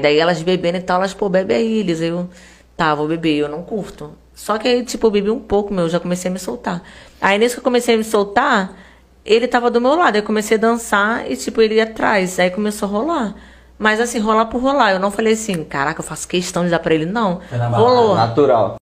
Daí elas bebendo e tal, elas, pô, bebe aí, Elisa. Eu, tá, vou beber, eu não curto. Só que aí, tipo, eu bebi um pouco, meu, já comecei a me soltar. Aí nisso que eu comecei a me soltar, ele tava do meu lado. Eu comecei a dançar e, tipo, ele ia atrás. Aí começou a rolar. Mas assim, rolar por rolar. Eu não falei assim, caraca, eu faço questão de dar pra ele, não. É Rolou. Natural.